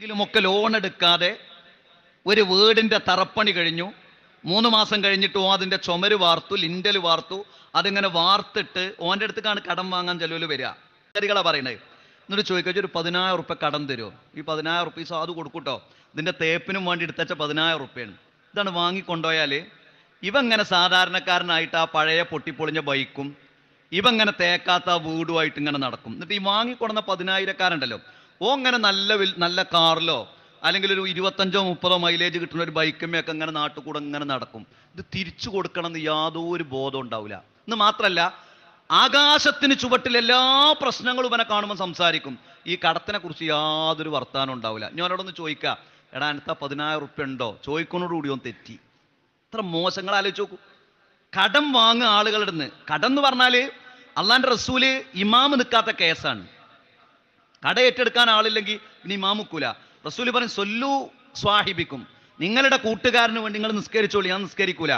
എങ്കിലുമൊക്കെ loan എടുക്കാതെ ഒരു വീടിൻ്റെ തറപ്പണി കഴിഞ്ഞു മൂന്ന് മാസം കഴിഞ്ഞിട്ട് ഓ അതിൻ്റെ ചുമര് വാർത്തു ലിൻഡൽ വാർത്തു അതിങ്ങനെ വാർത്തിട്ട് ഓൻ്റെ അടുത്തേക്കാണ് കടം വാങ്ങാൻ ചിലവിൽ വരിക കരികളാ പറയണേ എന്നിട്ട് ചോദിക്കുക ഒരു പതിനായിരം ഉറുപ്പ്യ കടം തരുമോ ഈ പതിനായിരം ഉറുപ്പ്യ അത് കൊടുക്കൂട്ടോ ഇതിൻ്റെ തേപ്പിനും വേണ്ടി എടുത്തച്ച പതിനായിരം ഉറുപ്പ്യാണ് ഇതാണ് വാങ്ങിക്കൊണ്ടുപോയാൽ ഇവങ്ങനെ സാധാരണക്കാരനായിട്ട് ആ പഴയ പൊട്ടിപ്പൊളിഞ്ഞ ബൈക്കും ഇവങ്ങനെ തേക്കാത്ത വീടുമായിട്ട് ഇങ്ങനെ നടക്കും എന്നിട്ട് ഈ വാങ്ങിക്കൊണ്ടുന്ന പതിനായിരക്കാരുണ്ടല്ലോ ഓ അങ്ങനെ നല്ല നല്ല കാറിലോ അല്ലെങ്കിൽ ഒരു ഇരുപത്തഞ്ചോ മുപ്പതോ മൈലേജ് കിട്ടുന്ന ഒരു ബൈക്കുമ്മയൊക്കെ അങ്ങനെ നാട്ടുകൂടെ ഇങ്ങനെ നടക്കും ഇത് തിരിച്ചു എന്ന് യാതൊരു ബോധം ഉണ്ടാവില്ല എന്ന് മാത്രമല്ല ആകാശത്തിന് ചുവട്ടിൽ എല്ലാ പ്രശ്നങ്ങളും ഇവനെ കാണുമ്പോൾ സംസാരിക്കും ഈ കടത്തിനെ കുറിച്ച് യാതൊരു വർത്താനം ഉണ്ടാവില്ല ഞാനോടൊന്ന് ചോദിക്കുക എടാ അനത്ത പതിനായിരം ഉറുപ്പ്യ ഉണ്ടോ ചോദിക്കുന്നതോടുകൂടി ഒന്ന് തെറ്റി ഇത്ര മോശങ്ങൾ ആലോചിച്ച് നോക്കൂ കടം വാങ്ങുക ആളുകളുടെ നിന്ന് കടം എന്ന് പറഞ്ഞാൽ അള്ളാൻ്റെ റസൂല് ഇമാമ് നിൽക്കാത്ത കേസാണ് കടയേറ്റെടുക്കാൻ ആളില്ലെങ്കിൽ ഇനി മാമുക്കൂല റസൂല് പറഞ്ഞു സൊല്ലു സ്വാഹിബിക്കും നിങ്ങളുടെ കൂട്ടുകാരന് വേണ്ടി നിങ്ങൾ നിസ്കരിച്ചോളൂ ഞാൻ നിസ്കരിക്കൂല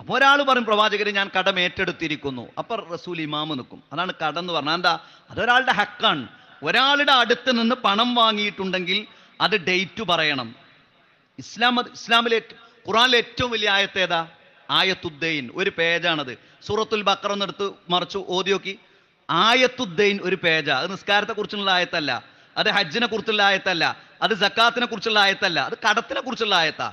അപ്പോൾ ഒരാൾ പറയും പ്രവാചകരെ ഞാൻ കടം ഏറ്റെടുത്തിരിക്കുന്നു അപ്പം റസൂൽ ഇമാമ് നിൽക്കും അതാണ് കടം എന്ന് പറഞ്ഞാൽ എന്താ അതൊരാളുടെ ഹക്കാണ് ഒരാളുടെ അടുത്ത് നിന്ന് പണം വാങ്ങിയിട്ടുണ്ടെങ്കിൽ അത് ഡേറ്റ് പറയണം ഇസ്ലാം ഇസ്ലാമിലെ ഖുറാനിലെ ഏറ്റവും വലിയ ആയത്തേതാ ആയത്തുദ്ദൈൻ ഒരു പേജാണത് സൂറത്തുൽ ബക്കറെന്നെടുത്ത് മറിച്ചു ഓതി നോക്കി ആയത്തുദ്ദൈൻ ഒരു പേജ അത് നിസ്കാരത്തെ കുറിച്ചുള്ള ആയത്തല്ല അത് ഹജ്ജിനെ കുറിച്ചുള്ള ആയത്തല്ല അത് ജക്കാത്തിനെ കുറിച്ചുള്ള ആയത്തല്ല അത് കടത്തിനെ കുറിച്ചുള്ള ആയത്താ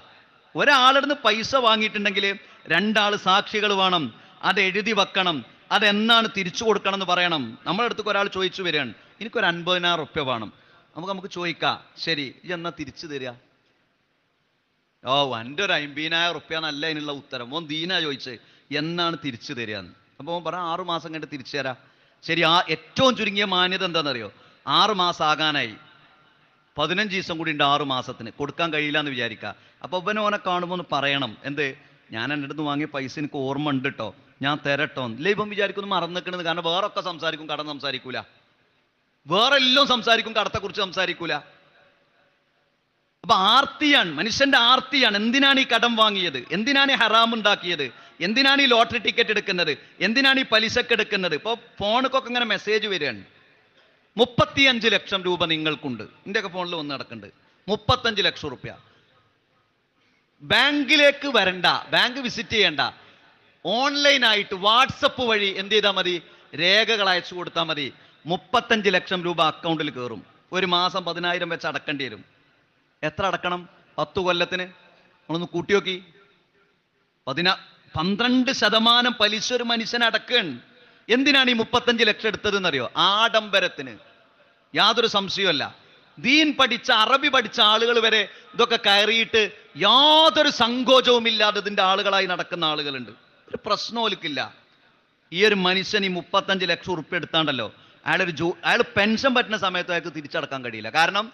നിന്ന് പൈസ വാങ്ങിയിട്ടുണ്ടെങ്കിൽ രണ്ടാൾ സാക്ഷികൾ വേണം അത് എഴുതി വെക്കണം അതെന്നാണ് തിരിച്ചു കൊടുക്കണം എന്ന് പറയണം നമ്മളെ അടുത്തൊക്കെ ഒരാൾ ചോദിച്ചു വരികയാണ് എനിക്കൊരു അൻപതിനായിരം റുപ്യ വേണം നമുക്ക് നമുക്ക് ചോദിക്കാം ശരി ഇത് എന്നാ തിരിച്ചു തരിക ഓ എൻ്റെ ഒരു അമ്പതിനായിരം റുപ്യാന്നല്ല അതിനുള്ള ഉത്തരം ഓൻ ദീന ചോദിച്ചേ എന്നാണ് തിരിച്ചു തരിക അപ്പോൾ ഓൻ പറയാം ആറു മാസം കണ്ട് തിരിച്ചു തരാം ശരി ആ ഏറ്റവും ചുരുങ്ങിയ മാന്യത എന്താണെന്നറിയോ ആറ് മാസം ആകാനായി പതിനഞ്ച് ദിവസം കൂടി ഉണ്ട് ആറു മാസത്തിന് കൊടുക്കാൻ കഴിയില്ല എന്ന് വിചാരിക്കുക അപ്പോൾ ഇവനെ ഓനെ കാണുമ്പോൾ ഒന്ന് പറയണം എന്ത് ഞാൻ എൻ്റെ അടുത്ത് വാങ്ങിയ പൈസ എനിക്ക് ഓർമ്മ ഉണ്ട് കേട്ടോ ഞാൻ തരട്ടോ ഇല്ല ഇപ്പം വിചാരിക്കുന്നു മറന്നു നിൽക്കുന്നത് കാരണം വേറെ ഒക്കെ സംസാരിക്കും കടം സംസാരിക്കൂല വേറെ എല്ലാം സംസാരിക്കും കടത്തെക്കുറിച്ച് സംസാരിക്കൂല അപ്പൊ ആർത്തിയാണ് മനുഷ്യന്റെ ആർത്തിയാണ് എന്തിനാണ് ഈ കടം വാങ്ങിയത് എന്തിനാണ് ഈ ഹറാം ഉണ്ടാക്കിയത് എന്തിനാണ് ഈ ലോട്ടറി ടിക്കറ്റ് എടുക്കുന്നത് എന്തിനാണ് ഈ പലിശക്ക് എടുക്കുന്നത് ഇപ്പോൾ ഫോണുക്കൊക്കെ ഇങ്ങനെ മെസ്സേജ് വരികയാണ് മുപ്പത്തിയഞ്ച് ലക്ഷം രൂപ നിങ്ങൾക്കുണ്ട് എൻ്റെയൊക്കെ ഫോണിൽ വന്ന് നടക്കുന്നുണ്ട് മുപ്പത്തഞ്ച് ലക്ഷം റുപ്യ ബാങ്കിലേക്ക് വരണ്ട ബാങ്ക് വിസിറ്റ് ചെയ്യണ്ട ഓൺലൈനായിട്ട് വാട്സപ്പ് വഴി എന്ത് ചെയ്താൽ മതി രേഖകൾ അയച്ചു കൊടുത്താൽ മതി മുപ്പത്തഞ്ച് ലക്ഷം രൂപ അക്കൗണ്ടിൽ കയറും ഒരു മാസം പതിനായിരം വെച്ച് അടക്കേണ്ടി വരും എത്ര അടക്കണം പത്തു കൊല്ലത്തിന് നമ്മളൊന്ന് കൂട്ടി നോക്കി പതിനാ പന്ത്രണ്ട് ശതമാനം പലിശ ഒരു മനുഷ്യൻ അടക്കുകയാണ് എന്തിനാണ് ഈ മുപ്പത്തഞ്ച് ലക്ഷം എടുത്തതെന്നറിയോ ആഡംബരത്തിന് യാതൊരു സംശയമല്ല ദീൻ പഠിച്ച അറബി പഠിച്ച ആളുകൾ വരെ ഇതൊക്കെ കയറിയിട്ട് യാതൊരു സങ്കോചവും ഇല്ലാതെ ഇതിൻ്റെ ആളുകളായി നടക്കുന്ന ആളുകളുണ്ട് ഒരു പ്രശ്നമോലിക്കില്ല ഈ ഒരു മനുഷ്യൻ ഈ മുപ്പത്തഞ്ച് ലക്ഷം ഉറുപ്പ് എടുത്താണ്ടല്ലോ അയാളൊരു ജോ അയാൾ പെൻഷൻ പറ്റുന്ന സമയത്ത് അയാൾക്ക് തിരിച്ചടക്കാൻ കഴിയില്ല കാരണം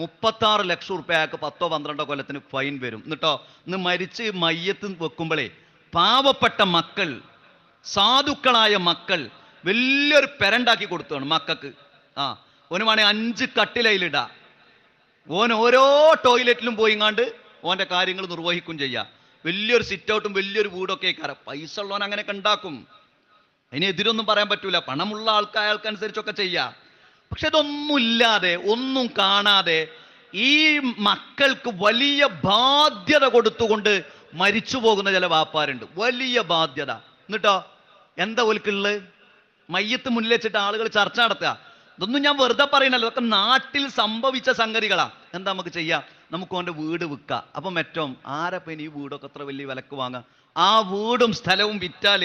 മുപ്പത്താറ് ലക്ഷം ഉറുപ്പ്യ അയാൾക്ക് പത്തോ പന്ത്രണ്ടോ കൊല്ലത്തിന് ഫൈൻ വരും എന്നിട്ടോ ഇന്ന് മരിച്ച് മയ്യത്ത് വെക്കുമ്പോഴേ പാവപ്പെട്ട മക്കൾ സാധുക്കളായ മക്കൾ വലിയൊരു പെരണ്ടാക്കി കൊടുത്താണ് മക്കൾക്ക് ആ ഓന് വേണേ അഞ്ച് കട്ടിലയിലിട ഓൻ ഓരോ ടോയ്ലറ്റിലും പോയി പോയിങ്ങാണ്ട് ഓൻ്റെ കാര്യങ്ങൾ നിർവഹിക്കും ചെയ്യാം വലിയൊരു സിറ്റ് ഔട്ടും വലിയൊരു വീടൊക്കെ കയറാം പൈസ ഉള്ളവൻ അങ്ങനെയൊക്കെ ഉണ്ടാക്കും അതിന് എതിരൊന്നും പറയാൻ പറ്റൂല പണമുള്ള ആൾക്കാർ അയാൾക്കനുസരിച്ചൊക്കെ ചെയ്യാം പക്ഷെ ഇതൊന്നുമില്ലാതെ ഒന്നും കാണാതെ ഈ മക്കൾക്ക് വലിയ ബാധ്യത കൊടുത്തുകൊണ്ട് മരിച്ചു പോകുന്ന ചില വാപ്പാരുണ്ട് വലിയ ബാധ്യത എന്നിട്ടോ എന്താ ഓൽക്കുള്ളത് മയ്യത്ത് മുന്നിൽ വെച്ചിട്ട് ആളുകൾ ചർച്ച നടത്തുക ഇതൊന്നും ഞാൻ വെറുതെ പറയണല്ലോ ഇതൊക്കെ നാട്ടിൽ സംഭവിച്ച സംഗതികളാ എന്താ നമുക്ക് ചെയ്യാം നമുക്ക് അവൻ്റെ വീട് വിൽക്കാം അപ്പം മറ്റോ ആരപ്പനി ഈ വീടൊക്കെ അത്ര വലിയ വിലക്ക് വാങ്ങാം ആ വീടും സ്ഥലവും വിറ്റാൽ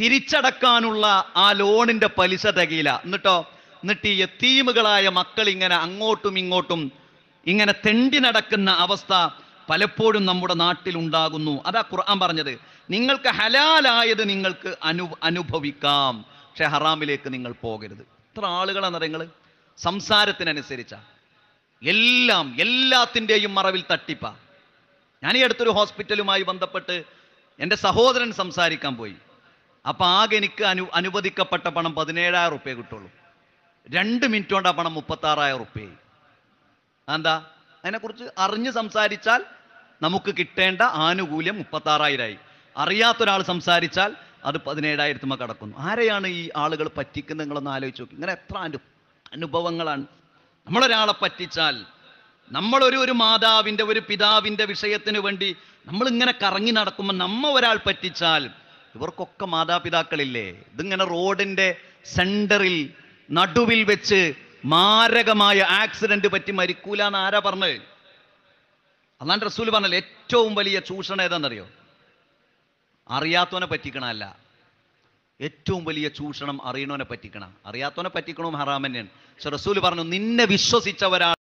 തിരിച്ചടക്കാനുള്ള ആ ലോണിന്റെ പലിശ തികയില്ല എന്നിട്ടോ എന്നിട്ട് ഈ എത്തീമുകളായ മക്കൾ ഇങ്ങനെ അങ്ങോട്ടും ഇങ്ങോട്ടും ഇങ്ങനെ തെണ്ടി നടക്കുന്ന അവസ്ഥ പലപ്പോഴും നമ്മുടെ നാട്ടിലുണ്ടാകുന്നു അതാ ഖുർആൻ പറഞ്ഞത് നിങ്ങൾക്ക് ഹലാലായത് നിങ്ങൾക്ക് അനു അനുഭവിക്കാം പക്ഷെ ഹറാമിലേക്ക് നിങ്ങൾ പോകരുത് ഇത്ര ആളുകളാണ് നിങ്ങൾ സംസാരത്തിനനുസരിച്ച എല്ലാം എല്ലാത്തിൻ്റെയും മറവിൽ തട്ടിപ്പ ഞാൻ ഈ അടുത്തൊരു ഹോസ്പിറ്റലുമായി ബന്ധപ്പെട്ട് എൻ്റെ സഹോദരൻ സംസാരിക്കാൻ പോയി അപ്പം ആകെ എനിക്ക് അനു അനുവദിക്കപ്പെട്ട പണം പതിനേഴായിരം റുപ്യ കിട്ടുള്ളൂ രണ്ട് മിനിറ്റ് കൊണ്ട് ആ പണം മുപ്പത്താറായിരം റുപ്യ എന്താ അതിനെക്കുറിച്ച് അറിഞ്ഞ് സംസാരിച്ചാൽ നമുക്ക് കിട്ടേണ്ട ആനുകൂല്യം മുപ്പത്താറായിരമായി അറിയാത്ത ഒരാൾ സംസാരിച്ചാൽ അത് പതിനേഴായിരത്തുമ കടക്കുന്നു ആരെയാണ് ഈ ആളുകൾ പറ്റിക്കുന്നത് നിങ്ങളൊന്ന് ആലോചിച്ച് നോക്കി ഇങ്ങനെ എത്ര അനു അനുഭവങ്ങളാണ് നമ്മളൊരാളെ പറ്റിച്ചാൽ നമ്മളൊരു ഒരു മാതാവിൻ്റെ ഒരു പിതാവിൻ്റെ വിഷയത്തിന് വേണ്ടി നമ്മളിങ്ങനെ കറങ്ങി നടക്കുമ്പോൾ നമ്മ ഒരാൾ പറ്റിച്ചാൽ ഇവർക്കൊക്കെ മാതാപിതാക്കളില്ലേ ഇതിങ്ങനെ റോഡിൻ്റെ സെൻറ്ററിൽ നടുവിൽ വെച്ച് മാരകമായ ആക്സിഡന്റ് പറ്റി മരിക്കൂലെന്ന് ആരാ പറഞ്ഞത് അന്നാണ്ട് റസൂൽ പറഞ്ഞാൽ ഏറ്റവും വലിയ ചൂഷണം ഏതാണെന്നറിയോ അറിയാത്തവനെ പറ്റിക്കണമല്ല ഏറ്റവും വലിയ ചൂഷണം അറിയണവനെ പറ്റിക്കണം അറിയാത്തവനെ പറ്റിക്കണവും ഹറാമന്യൻ പക്ഷെ റസൂൽ പറഞ്ഞു നിന്നെ വിശ്വസിച്ചവരാണ്